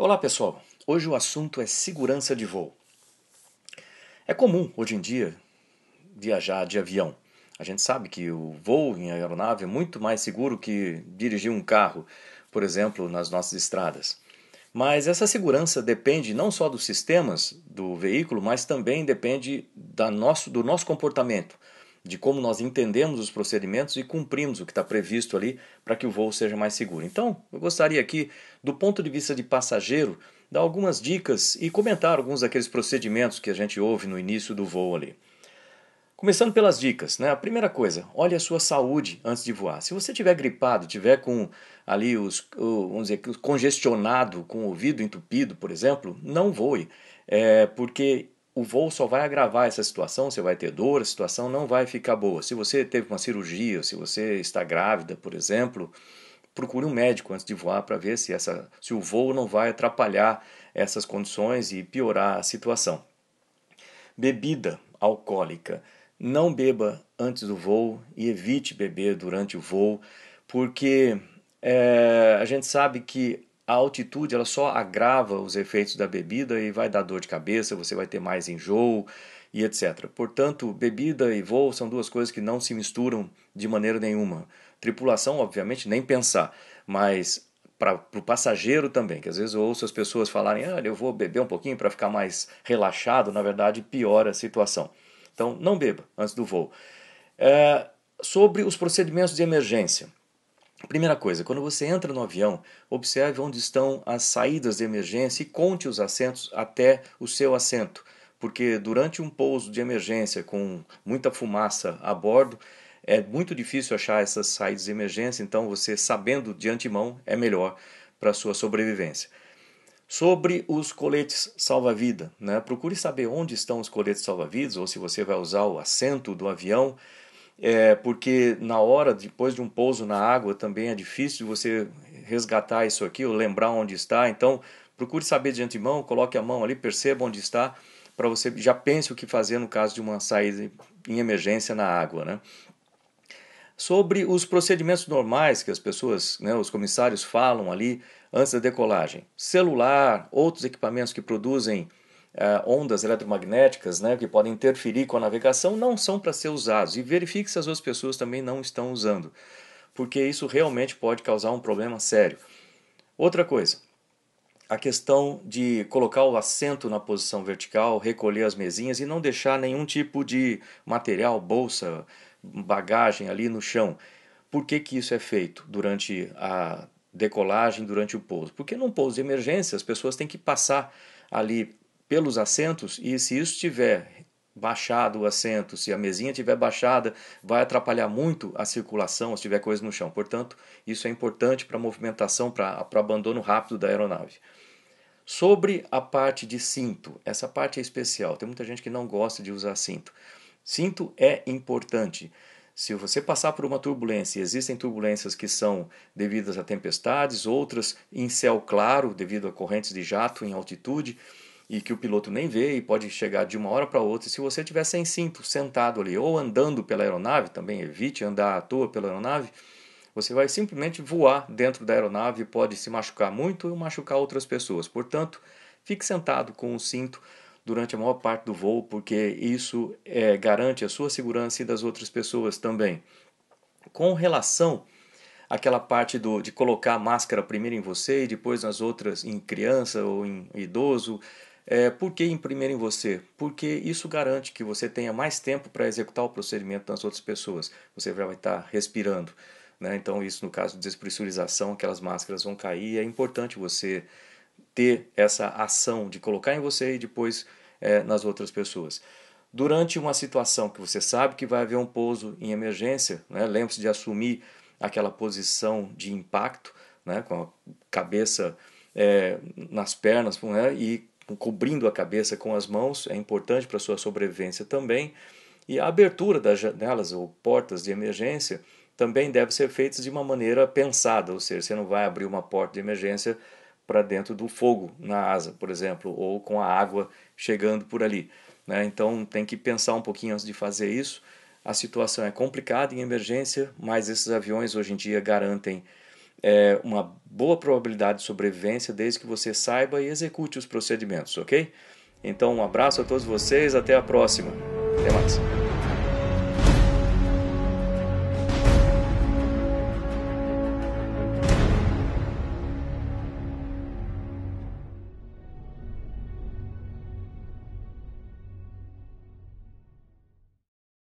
Olá pessoal, hoje o assunto é segurança de voo. É comum hoje em dia viajar de avião. A gente sabe que o voo em aeronave é muito mais seguro que dirigir um carro, por exemplo, nas nossas estradas. Mas essa segurança depende não só dos sistemas do veículo, mas também depende da nosso, do nosso comportamento, de como nós entendemos os procedimentos e cumprimos o que está previsto ali para que o voo seja mais seguro. Então, eu gostaria aqui, do ponto de vista de passageiro, dar algumas dicas e comentar alguns daqueles procedimentos que a gente ouve no início do voo ali. Começando pelas dicas, né? A primeira coisa, olhe a sua saúde antes de voar. Se você tiver gripado, tiver com ali os, vamos dizer, congestionado, com o ouvido entupido, por exemplo, não voe, é, porque o voo só vai agravar essa situação, você vai ter dor, a situação não vai ficar boa. Se você teve uma cirurgia, se você está grávida, por exemplo, procure um médico antes de voar para ver se, essa, se o voo não vai atrapalhar essas condições e piorar a situação. Bebida alcoólica. Não beba antes do voo e evite beber durante o voo, porque é, a gente sabe que a altitude ela só agrava os efeitos da bebida e vai dar dor de cabeça, você vai ter mais enjoo e etc. Portanto, bebida e voo são duas coisas que não se misturam de maneira nenhuma. Tripulação, obviamente, nem pensar, mas para o passageiro também, que às vezes eu ouço as pessoas falarem: "Olha, ah, eu vou beber um pouquinho para ficar mais relaxado, na verdade, piora a situação. Então, não beba antes do voo. É, sobre os procedimentos de emergência. Primeira coisa, quando você entra no avião, observe onde estão as saídas de emergência e conte os assentos até o seu assento, porque durante um pouso de emergência com muita fumaça a bordo, é muito difícil achar essas saídas de emergência, então você sabendo de antemão é melhor para sua sobrevivência. Sobre os coletes salva-vida, né? procure saber onde estão os coletes salva-vidas ou se você vai usar o assento do avião é, porque na hora, depois de um pouso na água, também é difícil você resgatar isso aqui ou lembrar onde está. Então, procure saber de antemão, coloque a mão ali, perceba onde está, para você já pense o que fazer no caso de uma saída em emergência na água. Né? Sobre os procedimentos normais que as pessoas, né, os comissários falam ali antes da decolagem: celular, outros equipamentos que produzem uh, ondas eletromagnéticas né, que podem interferir com a navegação não são para ser usados. E verifique se as outras pessoas também não estão usando, porque isso realmente pode causar um problema sério. Outra coisa, a questão de colocar o assento na posição vertical, recolher as mesinhas e não deixar nenhum tipo de material, bolsa, bagagem ali no chão. Por que, que isso é feito durante a decolagem, durante o pouso? Porque num pouso de emergência as pessoas têm que passar ali pelos assentos e se isso tiver baixado o assento, se a mesinha tiver baixada, vai atrapalhar muito a circulação se tiver coisa no chão. Portanto, isso é importante para a movimentação, para o abandono rápido da aeronave. Sobre a parte de cinto, essa parte é especial. Tem muita gente que não gosta de usar cinto. Cinto é importante. Se você passar por uma turbulência, existem turbulências que são devidas a tempestades, outras em céu claro, devido a correntes de jato em altitude e que o piloto nem vê e pode chegar de uma hora para outra. E se você estiver sem cinto, sentado ali ou andando pela aeronave, também evite andar à toa pela aeronave, você vai simplesmente voar dentro da aeronave e pode se machucar muito e machucar outras pessoas. Portanto, fique sentado com o cinto durante a maior parte do voo, porque isso é, garante a sua segurança e das outras pessoas também. Com relação àquela parte do, de colocar a máscara primeiro em você e depois nas outras, em criança ou em idoso, é, por que imprimir em você? Porque isso garante que você tenha mais tempo para executar o procedimento nas outras pessoas. Você já vai estar respirando. Né? Então, isso no caso de despressurização, aquelas máscaras vão cair. É importante você ter essa ação de colocar em você e depois é, nas outras pessoas. Durante uma situação que você sabe que vai haver um pouso em emergência, né? lembre-se de assumir aquela posição de impacto, né? com a cabeça é, nas pernas né? e cobrindo a cabeça com as mãos é importante para sua sobrevivência também. E a abertura das janelas ou portas de emergência também deve ser feita de uma maneira pensada, ou seja, você não vai abrir uma porta de emergência para dentro do fogo na asa, por exemplo, ou com a água chegando por ali. Né? Então tem que pensar um pouquinho antes de fazer isso. A situação é complicada em emergência, mas esses aviões hoje em dia garantem é, uma boa probabilidade de sobrevivência desde que você saiba e execute os procedimentos, ok? Então, um abraço a todos vocês, até a próxima. Até mais.